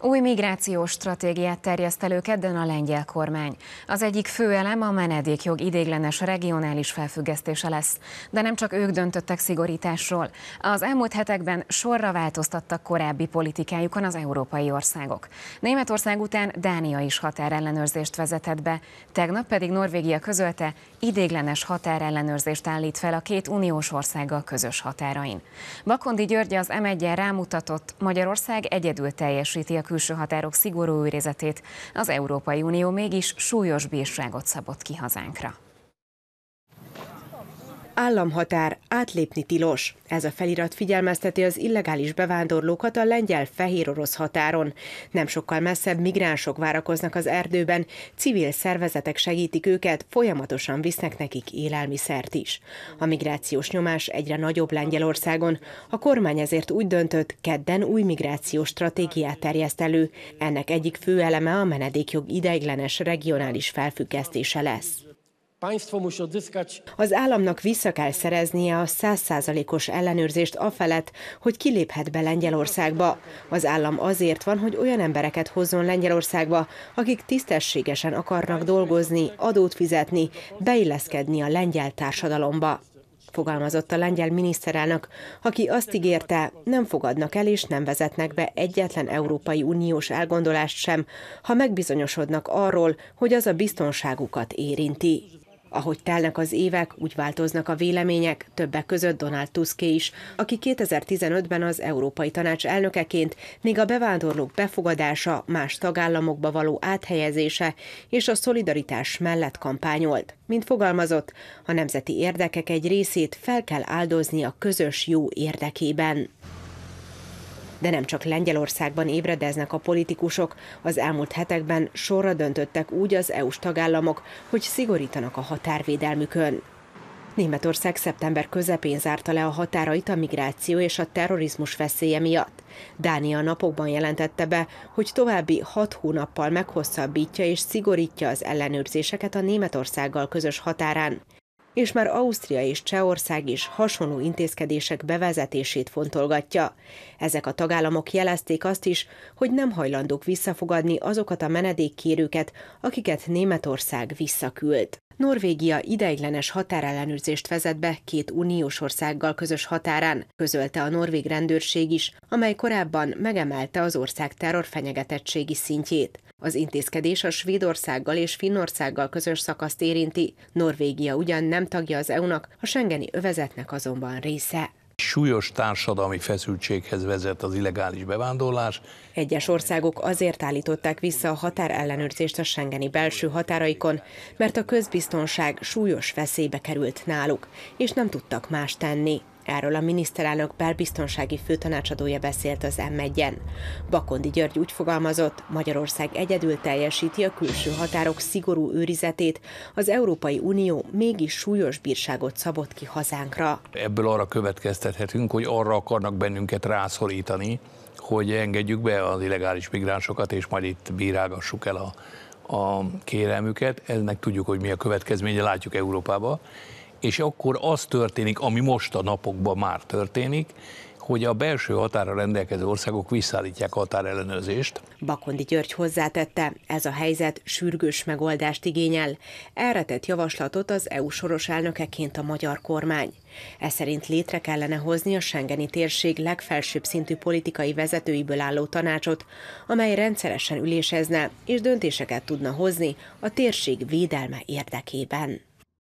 Új migrációs stratégiát terjeszt elő kedden a lengyel kormány. Az egyik fő elem a menedékjog idéglenes regionális felfüggesztése lesz. De nem csak ők döntöttek szigorításról. Az elmúlt hetekben sorra változtattak korábbi politikájukon az európai országok. Németország után Dánia is határellenőrzést vezetett be, tegnap pedig Norvégia közölte, idéglenes határellenőrzést állít fel a két uniós országgal közös határain. Bakondi György az m 1 rámutatott, Magyarország egyedül teljesíti a külső határok szigorú őrizetét, az Európai Unió mégis súlyos bírságot szabott ki hazánkra. Államhatár átlépni tilos. Ez a felirat figyelmezteti az illegális bevándorlókat a lengyel fehér-orosz határon. Nem sokkal messzebb migránsok várakoznak az erdőben, civil szervezetek segítik őket, folyamatosan visznek nekik élelmiszert is. A migrációs nyomás egyre nagyobb Lengyelországon. A kormány ezért úgy döntött, kedden új migrációs stratégiát terjeszt elő. Ennek egyik fő eleme a menedékjog ideiglenes regionális felfüggesztése lesz. Az államnak vissza kell szereznie a százszázalékos ellenőrzést afelett, hogy kiléphet be Lengyelországba. Az állam azért van, hogy olyan embereket hozzon Lengyelországba, akik tisztességesen akarnak dolgozni, adót fizetni, beilleszkedni a lengyel társadalomba fogalmazott a lengyel miniszterelnök, aki azt ígérte, nem fogadnak el és nem vezetnek be egyetlen Európai Uniós elgondolást sem, ha megbizonyosodnak arról, hogy az a biztonságukat érinti. Ahogy telnek az évek, úgy változnak a vélemények, többek között Donald Tuské is, aki 2015-ben az Európai Tanács elnökeként még a bevándorlók befogadása, más tagállamokba való áthelyezése és a szolidaritás mellett kampányolt. Mint fogalmazott, a nemzeti érdekek egy részét fel kell áldozni a közös jó érdekében. De nem csak Lengyelországban ébredeznek a politikusok, az elmúlt hetekben sorra döntöttek úgy az EU-s tagállamok, hogy szigorítanak a határvédelmükön. Németország szeptember közepén zárta le a határait a migráció és a terrorizmus veszélye miatt. Dánia napokban jelentette be, hogy további hat hónappal meghosszabbítja és szigorítja az ellenőrzéseket a Németországgal közös határán és már Ausztria és Csehország is hasonló intézkedések bevezetését fontolgatja. Ezek a tagállamok jelezték azt is, hogy nem hajlandók visszafogadni azokat a menedékkérőket, akiket Németország visszaküld. Norvégia ideiglenes határellenőrzést vezet be két uniós országgal közös határán, közölte a norvég rendőrség is, amely korábban megemelte az ország terror fenyegetettségi szintjét. Az intézkedés a Svédországgal és Finnországgal közös szakaszt érinti, Norvégia ugyan nem tagja az EU-nak, a Schengeni övezetnek azonban része súlyos társadalmi feszültséghez vezet az illegális bevándorlás. Egyes országok azért állították vissza a határellenőrzést a Schengeni belső határaikon, mert a közbiztonság súlyos veszélybe került náluk, és nem tudtak más tenni. Erről a miniszterelnök belbiztonsági főtanácsadója beszélt az m 1 Bakondi György úgy fogalmazott, Magyarország egyedül teljesíti a külső határok szigorú őrizetét, az Európai Unió mégis súlyos bírságot szabott ki hazánkra. Ebből arra következtethetünk, hogy arra akarnak bennünket rászorítani, hogy engedjük be az illegális migránsokat, és majd itt bírálgassuk el a, a kérelmüket. Ennek tudjuk, hogy mi a következménye, látjuk Európába és akkor az történik, ami most a napokban már történik, hogy a belső határa rendelkező országok visszaállítják a határellenőrzést. Bakondi György hozzátette, ez a helyzet sürgős megoldást igényel. Erre tett javaslatot az EU soros elnökeként a magyar kormány. Ez szerint létre kellene hozni a Schengeni térség legfelsőbb szintű politikai vezetőiből álló tanácsot, amely rendszeresen ülésezne és döntéseket tudna hozni a térség védelme érdekében.